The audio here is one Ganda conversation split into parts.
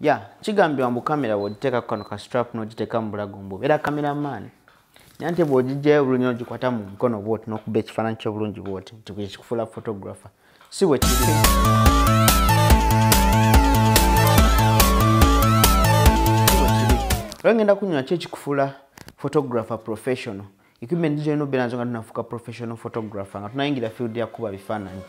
ya kigambibwa mu kamera bw'ogiteeka kukano ka strap n'ogiteeka mu bulago mbwobeera kamera maani naye nti bw'ogigjayo obulungi n'ogikwata mu mukono bwoti n'okuba ekifaananyi ky'obulungi bwoti nti kikufuula photographa si bwe kiri lwa ngenda kunywa ki ekikufuula photographa professional equipment zirina obeera nsonga tunafuuka professional photographa nga tunayingira field yakuba bifaananyi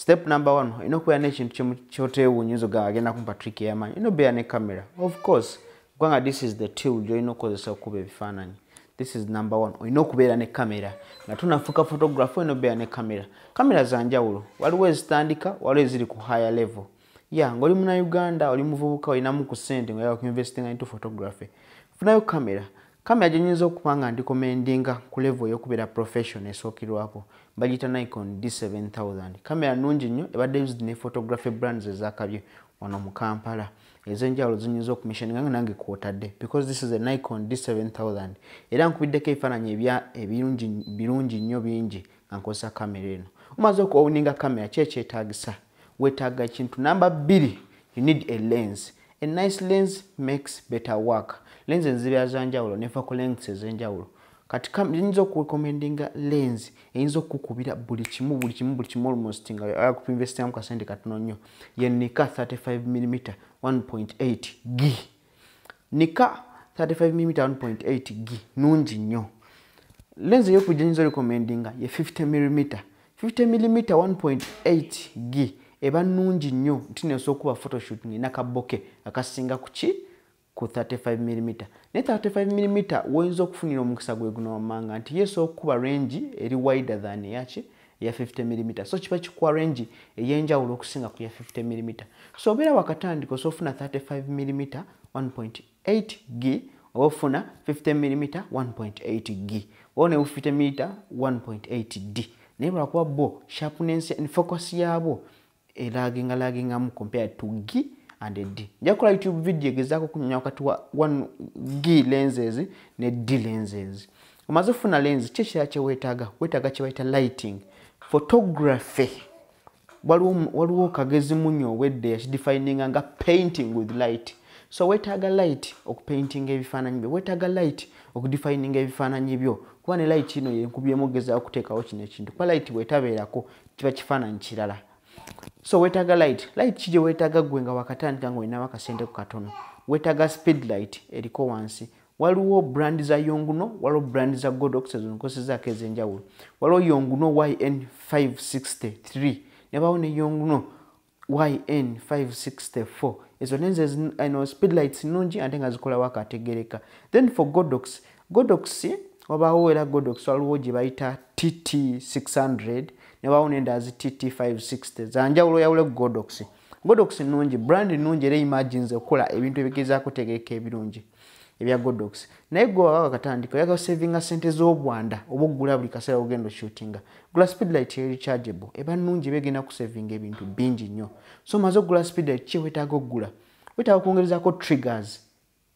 step number one ino inokuya nechintu chimu chotewu nyinza ogagagenda kumpa trick ino bea ne camera of course kwanga this is the tool gyolina okukozesa okukuba ebifaananyi this is number one ino okubeera ne kamera na tunafuka photography ino bea ne kamera kamera zanjawulo waliwo ezitandika waliwo zili ku higher level ya ngaoli munauganda oli muvubuka olinamu ku sente ngaoyaka ku university nga into photography funayo kamera kamera gye nyinza okuba nga ndikomendinga ku levu ey'okubeera profession esookerwako bagiyita nicon d 7000 kamera nungi nnyo ebadde bizidi ne photography brands ezakabye wano mu kampala ez'enjawulo zinyinza okumishaninga nga nange kwotadde because this is a nicon d 7000 era nkubiddeko ebifaananyi birungi nnyo bingi nga nkozesa kamera eno omaze okuba owuninga kamera ki ekyetaagisa weetaaga ekintu namba bbiri you need a lens a nice lens makes better work lenzi enziba zanjawulo nefa ku lengths ezenjawulo kati yinza okurekomendinga lenzi eyinza okukubira buli kimu buli kimu buli kimu almost nga yakupinvestiramu kasente katono nnyo ye nika 35 mm 1.8 g nika 35 mm 1.8 g nungi nnyo lenzi eyokujja yinza orekomendinga ye 50 mm 50 mm 1.8 g eba nungi nnyo ntinesa okuba photoshooting ina kaboke akasinga ku ki ku 35mm naye 35mm woyinza okufunira omukisa gwe guno wammanga nti yesu okukuba rangi eri wider than yaki ya 50mm so kiba kikuwa rangi eyenjawulo okusinga ku ya 50mm so obeera wakatandika osofuna 35mm 1.8g oba ofuna 50mm 1.8g wona ewufite mita 1.8d naye lwakuba bo shapunensi focus yaabo eragingalagingamu compared to g and D. Njakula YouTube video gizako kunyanya wakati wa G lenses ne D lenses. Umazofu na lens, cheche yache wetaga, wetaga cheche waita lighting. Photography. Waluo kagezi munyo wede ya defining anga painting with light. So wetaga light okupainting ebifana njibyo. Wetaga light okudefining ebifana njibyo. Kwa ni light ino ye mkubie mugeza okuteka ochi nechindu. Kwa light wetabe lako, chifana nchilala. so wetaga light light kijye wetaga gwe nga wakatandika nga olinawo akasente ku katono wetaga speed light eriko wansi waliwo brand za yonguno waliwo brand za godox ezonkosezaako ezenjawulo waliwo yonguno yn 563 nebawo ne yonguno yn 564 ezo nenze speed lights nungi ate nga zikolawo akategereka then for godox godox wabaawo era godoxi waliwo gye bayita tt 600 nebawo nendazi tt 560 zanjawulo yawule godoxi godoxi nungi brand nungi era imagins okola ebintu ebigezaako tegeeka ebirungi ebya godoxi naye gwewabaka katandika oyagala osavinga sente z'obwanda oba okugula buli kaseera ogenda oshootinga gula speedlight erichargeable eba nungi eba egenda kusavinga ebintu bingi nnyo so maze okugula speedlight kiwetaaga okugula wetaaga okwongerezaako triggers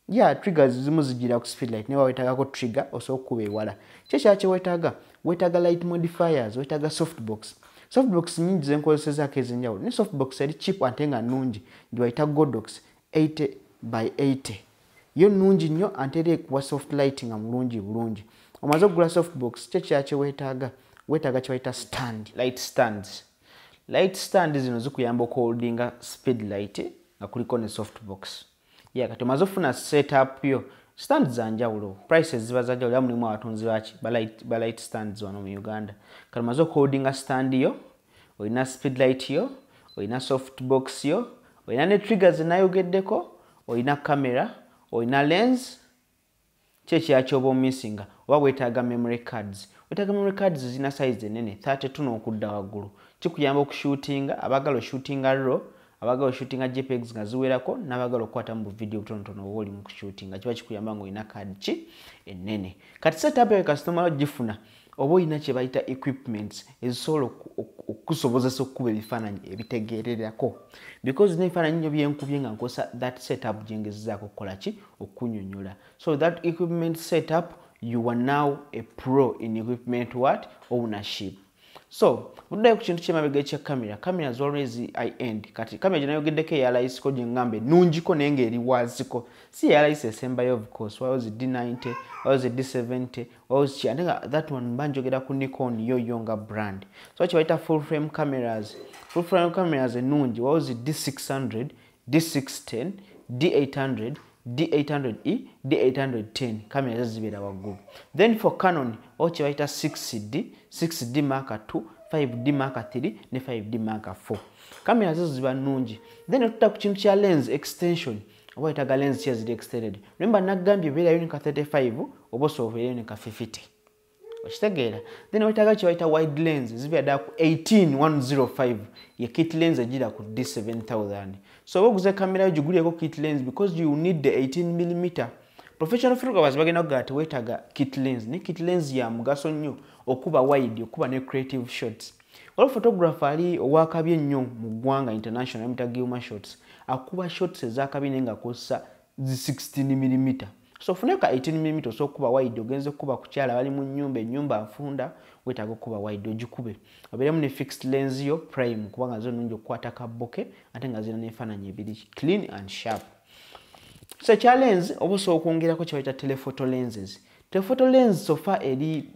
ya triggers zimu zijira ku speed light newa wetagako trigger osoba okkuba ewala kyekyaki wetaaga wetaaga light modifiers wetaaga softbox softbox nyingi zenkozesezaako ezenjawulo ne softbox eri chip ate nga nungi giwaita godox 8 by 8 yo nungi nnyo ante era ekuwa soft light nga mulungi bulungi omaze okugula softbox kyekyaki wetaaga wetaaga kyebaita stand light stands light stand zino zikuyamba okuholdinga speed light nga kuliko ne softbox yakati omaze ofuna setup yo stand zanjawulo prices ziba zanjawulo yamulimu abatunzi baki balight stands wano mu uganda kati omaze okuhodinga stand yo olina speed light yo olina softbox yo olina ne triggers nayogeddeko olina camera olina lens kyekyakyoba omumisinga oba bwetaaga memory cards wetaaga memory cards zina size enene 32 n'okudda waggulu kikuyamba okushuutinga abaagala oshuutinga row abagala oshootinga jpegs nga ziwerako nabagala okukwatamu buvidiyo obutonotono oba oli mu kushootinga kiba kikuyamba nga olina kadi ki ennene kati setapyawe kasitomala ogifuna oba olina kye bayita equipments ezisobola okusobozesa okukuba ebifaananyi ebitegeererako because nebifaananyi nyo byenkubye nga nkozesa that setup gyengezezaako okukola ki okunyonyola so that equipment setup you are now a pro in equipment what ownership so muddayo ku kintu kyemabega ekya kamera kamera zolwezi i end kati kamera gyenayogeddeko eyalayisiko gyeŋŋambe nungiko naye ngaeri waziko si yalayisi esembayo ofcourse waozi d90 waozi d70 waozi ki ate nga that one banjogera ku nikon yoyo nga brand so ki bayita full frame cameras full frame cameras enungi waozi d600 d610 d800 D800E, D810. Kamera za zibira wa Google. Then for Canon, ochi waita 6D, 6D Mark II, 5D Mark III, ne 5D Mark IV. Kamera za zibira nunji. Then ututa kuchimchia lens extension. Waitaga lens chia zidi extended. Remember, nagambi vila yunika 35, oboso vila yunika 50. okitegeera then weetaaga kyebayita wide lens zibyaddala ku 1805 ye kit lens egira ku d 7000 so oba oguze kamera yo giguliyeko kit lens because you need the 18 mm professional photographers bagenda kugala teweetaaga kit lens ne kit lens ya mugaso nnyo okuba wide okuba ne creative shots ali photographe ali owakabi ennyo mu ggwanga international emita guma shots akuba shots ezakabi naye nga kozesa zi 16 millimeter so funeka 18mm osokuba wide ogenze kuba kuchala wali mu nyumba enyumba afunda wetaga kuba wide ogikube obere mu ne fixed lens yo prime kubanga zo nunjo kwata kaboke ate nga zina nefana nyebiri clean and sharp so cha lens obuso okwongera ko chaweta telephoto lenses telephoto lens so far eri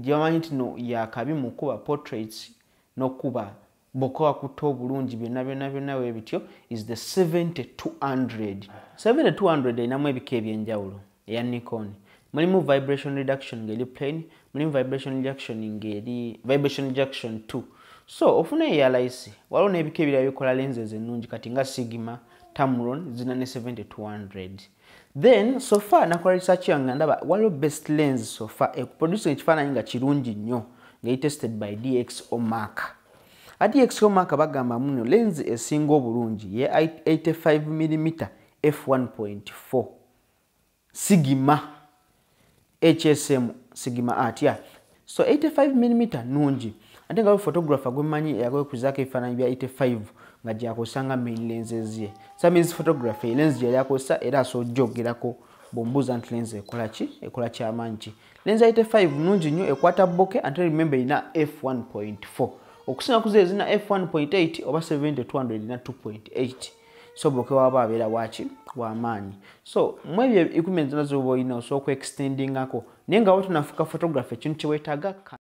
jamani tino ya kabi mu kuba portraits nokuba kuba boko akutta obulungi byonna byonna byonna webityo is the 7200 7200 erinamu ebika ebyenjawulo eya nikon mulimu vibration reduction ngaeri plane mulimu vibration reduction ngeri vibration reduction 2 so ofuna eyalaisi waliwo n'ebika ebira bikola lenses ennungi kati nga sigma tamron zina ne 7200 then sofa nakola research yange ndaba waliwo best lens sofa ekuproducing ekifaananyi nga kirungi nnyo ngeri tested by dx omaka RDX Hallmark bagamba muno lenzi esinga obulungi ye 85mm f1.4 sigima HSM sigima atya so 85mm nungi ate nga photographer gwemmanyi eyagwekuzaako eh, ebifaananyi bya 85 nga gyakozesanga main lenses ye sa means photograph lenzi gyeyali akozesa era asobola ogyogerako bwomubuuza nti lenzi ekola ki ekola kyamanyi ki lenzi ya 85 nungi nnyo ekwata boke ante remembe erina f1.4 okusinga ku zezina f1.8 oba 7200 so bwoke waba abeera waki wamaanyi so mwebyo equipment zona zoba olina osobola okuextendingako naye nga wotunafuka photograph ekintu kyewetaaga